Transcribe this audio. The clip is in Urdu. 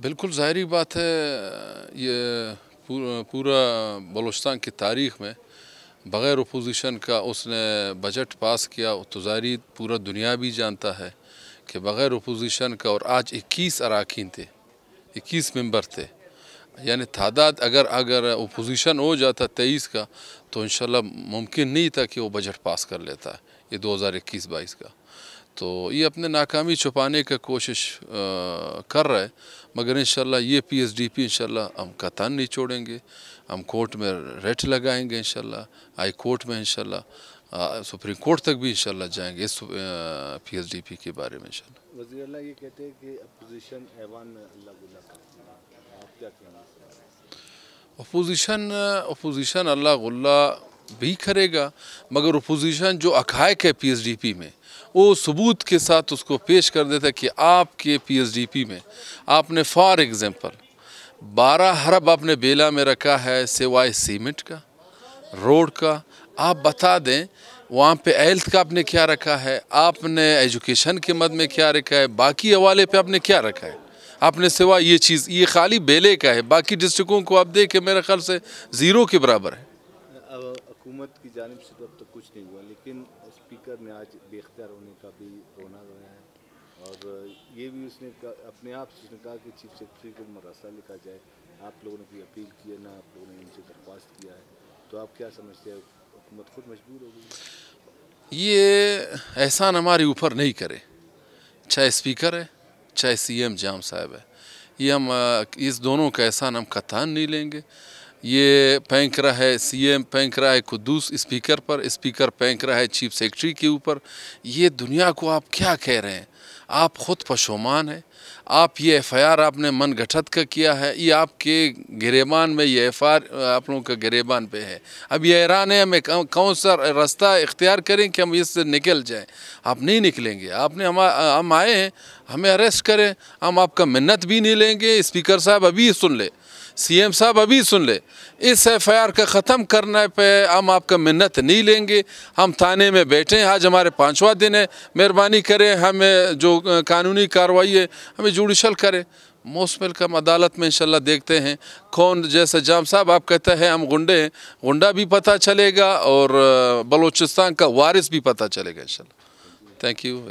بالکل ظاہری بات ہے یہ پورا بلوچستان کی تاریخ میں بغیر اپوزیشن کا اس نے بجٹ پاس کیا تو ظاہری پورا دنیا بھی جانتا ہے کہ بغیر اپوزیشن کا اور آج اکیس اراکین تھے اکیس ممبر تھے یعنی تعداد اگر اگر اپوزیشن ہو جاتا تیئیس کا تو انشاءاللہ ممکن نہیں تھا کہ وہ بجٹ پاس کر لیتا ہے یہ دو ہزار اکیس بائیس کا تو یہ اپنے ناکامی چھپانے کا کوشش کر رہا ہے مگر انشاءاللہ یہ پی ایس ڈی پی انشاءاللہ ہم قطن نہیں چھوڑیں گے ہم کورٹ میں ریٹ لگائیں گے انشاءاللہ آئی ہائی کورٹ میں انشاءاللہ سپریم کورٹ تک بھی انشاءاللہ جائیں گے اس پی ایس ڈی پی کے بارے میں انشاءاللہ وزیر اللہ یہ کہتے ہیں کہ اپوزیشن ایوان اللہ اپوزیشن اپوزیشن اللہ غلہ بھی کرے گا مگر اپوزیشن جو اکھائک ہے پی ایس ڈی پی میں وہ ثبوت کے ساتھ اس کو پیش کر دیتا ہے کہ آپ کے پی ایس ڈی پی میں آپ نے فار ایگزامپل بارہ حرب آپ نے بیلا میں رکھا ہے سوائے سیمنٹ کا روڈ کا آپ بتا دیں وہاں پہ ہیلتھ کا آپ نے کیا رکھا ہے آپ نے ایجوکیشن کے مد میں کیا رکھا ہے باقی حوالے پہ آپ نے کیا رکھا ہے آپ نے سوا یہ چیز یہ خالی بیلے کا ہے باقی ڈسٹرکوں کو آپ دیکھیں میرے خیال سے زیرو کے برابر ہے حکومت کی جانب سے تو اب تک کچھ نہیں ہوا لیکن سپیکر نے آج بے اختیار ہونے کا بھی رونا رویا ہے اور یہ بھی اس نے اپنے آپ سے اس نے کہا کہ چیف سیکٹری کو مراسلہ لکھا جائے آپ لوگوں نے کوئی اپیل کیا نہ آپ لوگوں نے ان سے درخواست کیا ہے تو آپ کیا سمجھتے ہیں حکومت خود مجبور ہو گئی یہ احسان ہمارے اوپر نہیں کرے چاہے سپیکر ہے چاہے سی ایم جام صاحب ہے یہ ہم اس دونوں کا احسان ہم قطان نہیں لیں گے یہ پھینک رہا ہے سی ایم پینک رہا ہے قدوس اسپیکر پر اسپیکر پینک رہا ہے چیف سیکرٹری کے اوپر یہ دنیا کو آپ کیا کہہ رہے ہیں آپ خود پشومان ہیں آپ یہ ایف آئی آر آپ نے من گھٹت کا کیا ہے یہ آپ کے گریبان میں یہ ایف آئی آر آپ لوگوں کا گریبان پہ ہے اب یہ ایران ہے ہمیں کون سا رستہ اختیار کریں کہ ہم اس سے نکل جائیں آپ نہیں نکلیں گے آپ نے ہم آئے ہیں ہمیں اریسٹ کریں ہم آپ کا منت بھی نہیں لیں گے اسپیکر صاحب ابھی سن لے سی ایم صاحب ابھی سن لے اس ایف آئی آر کا ختم کرنا پہ ہم آپ کا منت نہیں لیں گے ہم تھانے میں بیٹھے ہیں آج ہمارے پانچواں دن ہے مہربانی کریں ہمیں جو قانونی کاروائی ہے ہمیں جوڈیشل کرے موسمل کم عدالت میں انشاءاللہ دیکھتے ہیں کون جیسا جام صاحب آپ کہتا ہے ہم گنڈے ہیں گنڈا بھی پتا چلے گا اور بلوچستان کا وارث بھی پتا چلے گا انشاءاللہ تینکیو تھینک یو